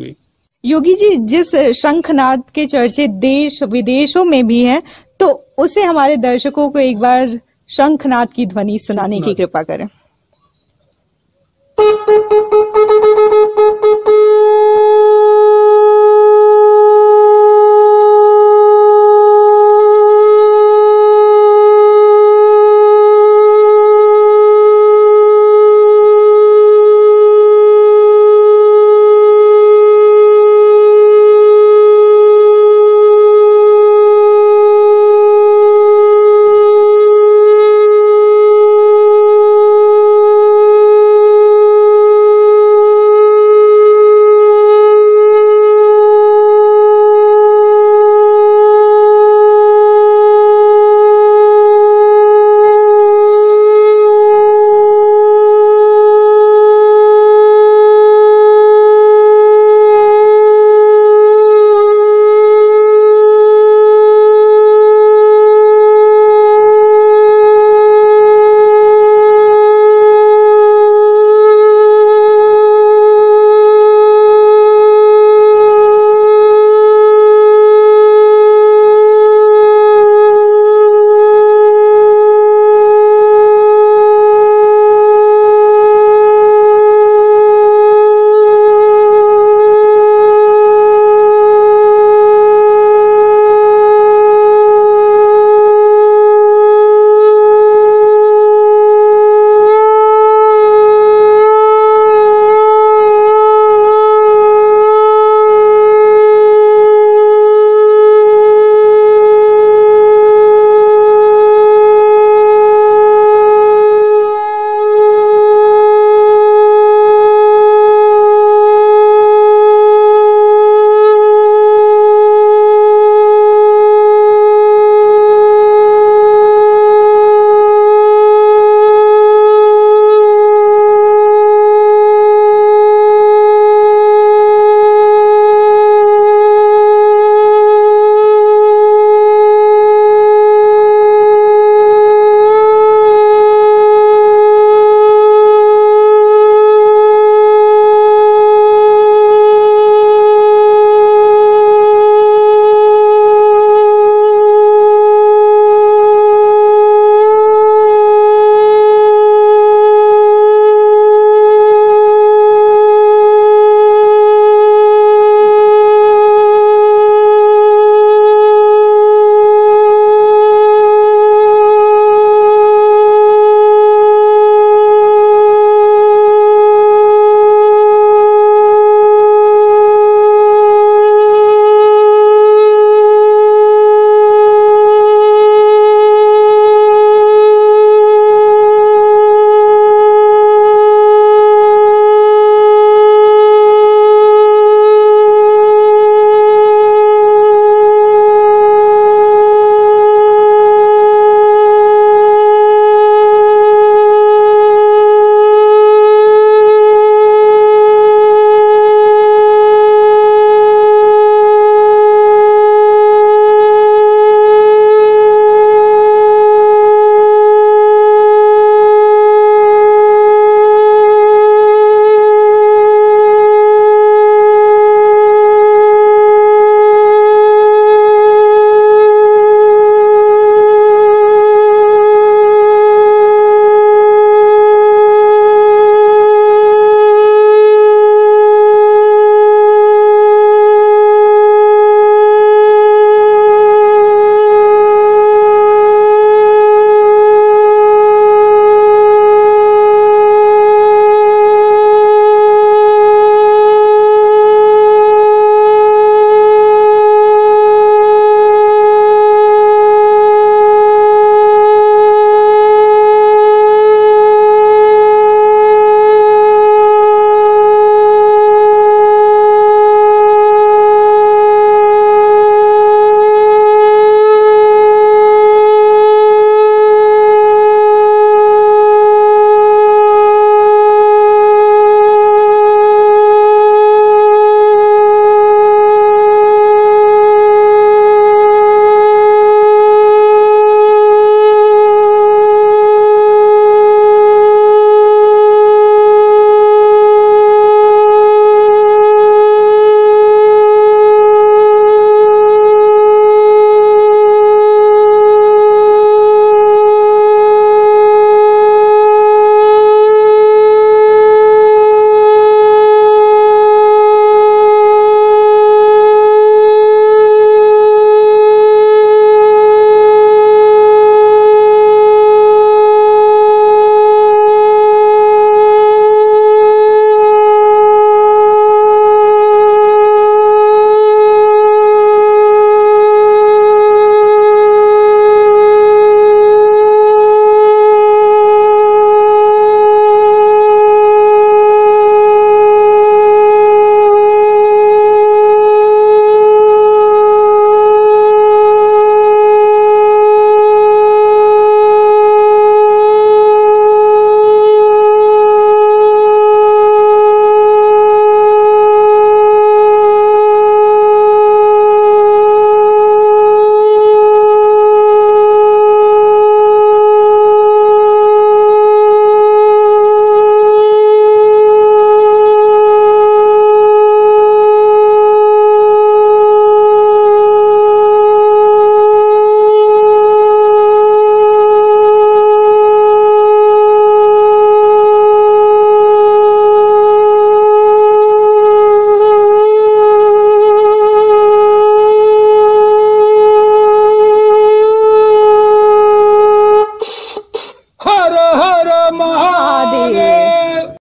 हुई योगी जी जिस शंखनाद के चर्चे देश विदेशों में भी हैं तो उसे हमारे दर्शकों को एक बार शंखनाद की ध्वनि सुनाने की कृपा करें